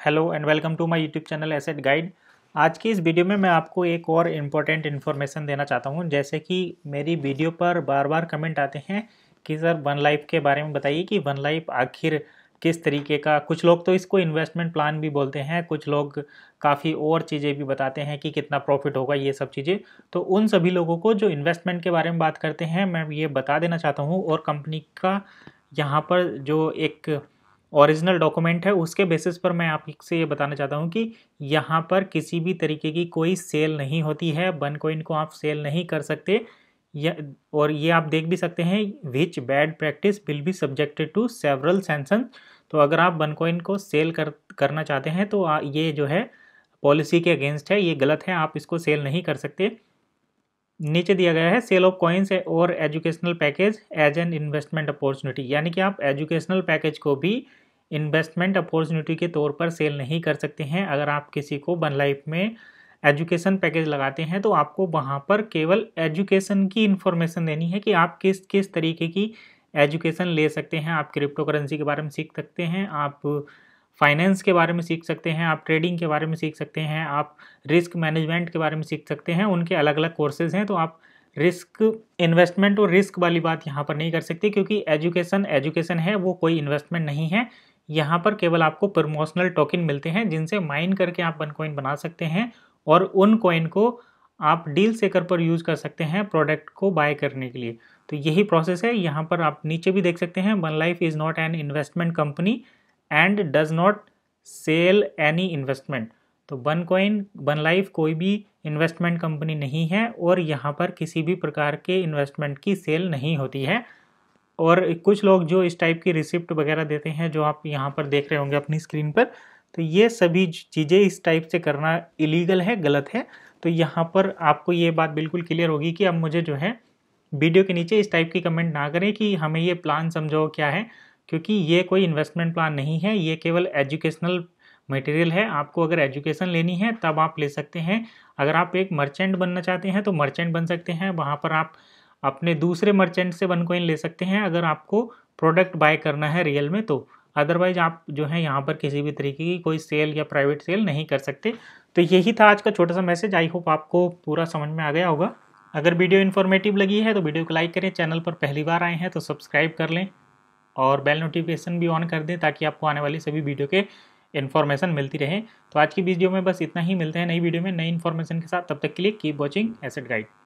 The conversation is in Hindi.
hello and welcome to my YouTube channel asset guide आज की इस वीडियो में मैं आपको एक और इम्पोर्टेंट इन्फॉर्मेशन देना चाहता हूँ जैसे कि मेरी वीडियो पर बार बार कमेंट आते हैं कि सर वन लाइफ के बारे में बताइए कि वन लाइफ आखिर किस तरीके का कुछ लोग तो इसको इन्वेस्टमेंट प्लान भी बोलते हैं कुछ लोग काफ़ी और चीज़ें भी बताते हैं कि कितना प्रॉफिट होगा ये सब चीज़ें तो उन सभी लोगों को जो इन्वेस्टमेंट के बारे में बात करते हैं मैं ये बता देना चाहता हूँ और कंपनी का यहाँ पर जो एक ओरिजिनल डॉक्यूमेंट है उसके बेसिस पर मैं आपसे ये बताना चाहता हूँ कि यहाँ पर किसी भी तरीके की कोई सेल नहीं होती है बन कोइन को आप सेल नहीं कर सकते या और ये आप देख भी सकते हैं which bad practice will be subjected to several sanctions तो अगर आप बन कोइन को सेल कर करना चाहते हैं तो ये जो है पॉलिसी के अगेंस्ट है ये गलत है आप इसको सेल नहीं कर सकते नीचे दिया गया है सेल ऑफ कॉइन्स और educational package as an investment opportunity यानी कि आप एजुकेशनल पैकेज को भी इन्वेस्टमेंट अपॉर्चुनिटी के तौर पर सेल नहीं कर सकते हैं अगर आप किसी को वन लाइफ में एजुकेशन पैकेज लगाते हैं तो आपको वहाँ पर केवल एजुकेशन की इन्फॉर्मेशन देनी है कि आप किस किस तरीके की एजुकेशन ले सकते हैं आप क्रिप्टो करेंसी के बारे में सीख सकते हैं आप फाइनेंस के बारे में सीख सकते हैं आप ट्रेडिंग के बारे में सीख सकते हैं आप रिस्क मैनेजमेंट के बारे में सीख सकते हैं उनके अलग अलग कोर्सेज हैं तो आप रिस्क इन्वेस्टमेंट और रिस्क वाली बात यहाँ पर नहीं कर सकते क्योंकि एजुकेशन एजुकेशन है वो कोई इन्वेस्टमेंट नहीं है यहाँ पर केवल आपको प्रमोशनल टोकन मिलते हैं जिनसे माइन करके आप वन कॉइन बना सकते हैं और उन कॉइन को आप डील सेकर पर यूज़ कर सकते हैं प्रोडक्ट को बाय करने के लिए तो यही प्रोसेस है यहाँ पर आप नीचे भी देख सकते हैं OneLife is not an investment company and does not sell any investment तो वन कॉइन वन लाइफ कोई भी इन्वेस्टमेंट कंपनी नहीं है और यहाँ पर किसी भी प्रकार के इन्वेस्टमेंट की सेल नहीं होती है और कुछ लोग जो इस टाइप की रिसिप्ट वगैरह देते हैं जो आप यहाँ पर देख रहे होंगे अपनी स्क्रीन पर तो ये सभी चीज़ें इस टाइप से करना इलीगल है गलत है तो यहाँ पर आपको ये बात बिल्कुल क्लियर होगी कि अब मुझे जो है वीडियो के नीचे इस टाइप की कमेंट ना करें कि हमें ये प्लान समझाओ क्या है क्योंकि ये कोई इन्वेस्टमेंट प्लान नहीं है ये केवल एजुकेशनल मटेरियल है आपको अगर एजुकेशन लेनी है तब आप ले सकते हैं अगर आप एक मर्चेंट बनना चाहते हैं तो मर्चेंट बन सकते हैं वहाँ पर आप अपने दूसरे मर्चेंट से वन कोइन ले सकते हैं अगर आपको प्रोडक्ट बाय करना है रियल में तो अदरवाइज आप जो है यहाँ पर किसी भी तरीके की कोई सेल या प्राइवेट सेल नहीं कर सकते तो यही था आज का छोटा सा मैसेज आई होप आपको पूरा समझ में आ गया होगा अगर वीडियो इन्फॉर्मेटिव लगी है तो वीडियो को लाइक करें चैनल पर पहली बार आए हैं तो सब्सक्राइब कर लें और बेल नोटिफिकेशन भी ऑन कर दें ताकि आपको आने वाली सभी वीडियो के इन्फॉर्मेशन मिलती रहे तो आज की वीडियो में बस इतना ही मिलते हैं नई वीडियो में नई इन्फॉर्मेशन के साथ तब तक के लिए कीप वॉचिंग एसेट गाइड